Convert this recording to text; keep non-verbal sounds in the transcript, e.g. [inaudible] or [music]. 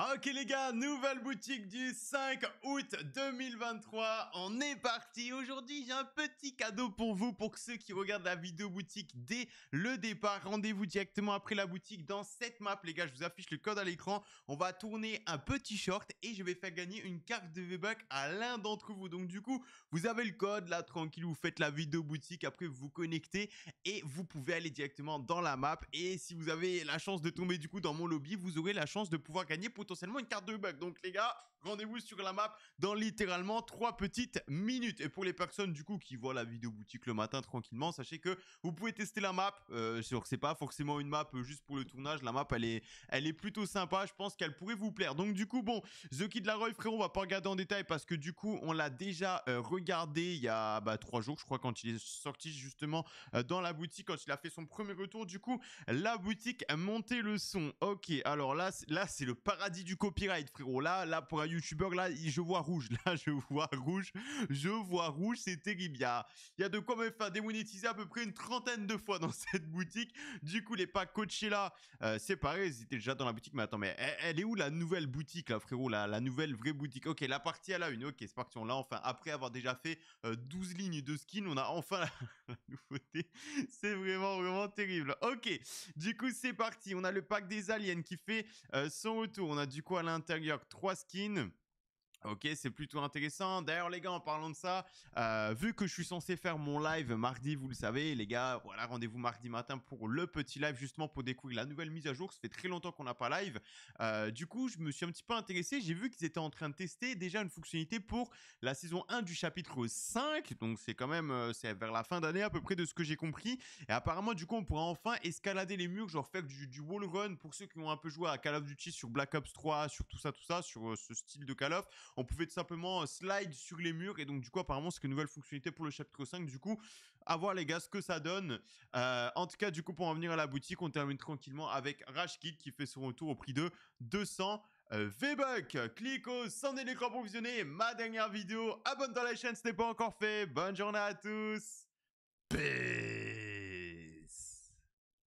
Ah, ok les gars, nouvelle boutique du 5 août 2023, on est parti Aujourd'hui j'ai un petit cadeau pour vous, pour ceux qui regardent la vidéo boutique dès le départ. Rendez-vous directement après la boutique dans cette map les gars, je vous affiche le code à l'écran. On va tourner un petit short et je vais faire gagner une carte de V-Buck à l'un d'entre vous. Donc du coup, vous avez le code là, tranquille, vous faites la vidéo boutique, après vous vous connectez et vous pouvez aller directement dans la map. Et si vous avez la chance de tomber du coup dans mon lobby, vous aurez la chance de pouvoir gagner pour potentiellement une carte de bug. Donc les gars, rendez-vous sur la map dans littéralement trois petites minutes. Et pour les personnes du coup qui voient la vidéo boutique le matin tranquillement, sachez que vous pouvez tester la map. Euh, c'est pas forcément une map euh, juste pour le tournage. La map elle est, elle est plutôt sympa. Je pense qu'elle pourrait vous plaire. Donc du coup bon, The Kid laroy frérot, on va pas regarder en détail parce que du coup on l'a déjà euh, regardé il y a bah, jours je crois quand il est sorti justement euh, dans la boutique quand il a fait son premier retour. Du coup la boutique a monté le son. Ok alors là là c'est le paradis du copyright, frérot. Là, là, pour un youtubeur, là, je vois rouge. [laughs] Là, je vois rouge. Je vois rouge. C'est terrible. Il y a, de quoi me faire démonétiser à peu près une trentaine de fois dans [laughs] cette boutique. Du coup, les packs coachés là euh, c'est pareil. Ils étaient déjà dans la boutique. Mais attends, mais elle, est où la nouvelle boutique, là, frérot? La, la nouvelle vraie boutique. Ok, la partie, à a une. Ok, c'est parti. On l'a enfin. Après avoir déjà fait 12 euh, lignes de skin, on a enfin [laughs] la, nouveauté. C'est vraiment, vraiment terrible. Ok. Du coup, c'est parti. On a le pack des aliens qui fait euh, son retour on a du coup à l'intérieur trois skins. Ok, c'est plutôt intéressant. D'ailleurs, les gars, en parlant de ça, euh, vu que je suis censé faire mon live mardi, vous le savez, les gars, voilà, rendez-vous mardi matin pour le petit live justement pour découvrir la nouvelle mise à jour. Ça fait très longtemps qu'on n'a pas live. Euh, du coup, je me suis un petit peu intéressé. J'ai vu qu'ils étaient en train de tester déjà une fonctionnalité pour la saison 1 du chapitre 5. Donc, c'est quand même, euh, c'est vers la fin d'année à peu près de ce que j'ai compris. Et apparemment, du coup, on pourra enfin escalader les murs, genre faire du, wall run pour ceux qui ont un peu joué à Call of Duty sur Black Ops 3, sur tout ça, tout ça, sur ce style de Call of on pouvait tout simplement euh, slide sur les murs. Et donc, du coup, apparemment, c'est une nouvelle fonctionnalité pour le chapitre 5. Du coup, à voir les gars ce que ça donne. Euh, en tout cas, du coup, pour en venir à la boutique, on termine tranquillement avec Rashkid qui fait son retour au prix de 200 euh, V-Buck. Clique au sans l'écran pour visionner ma dernière vidéo. Abonne-toi à la chaîne si ce n'est pas encore fait. Bonne journée à tous. Peace.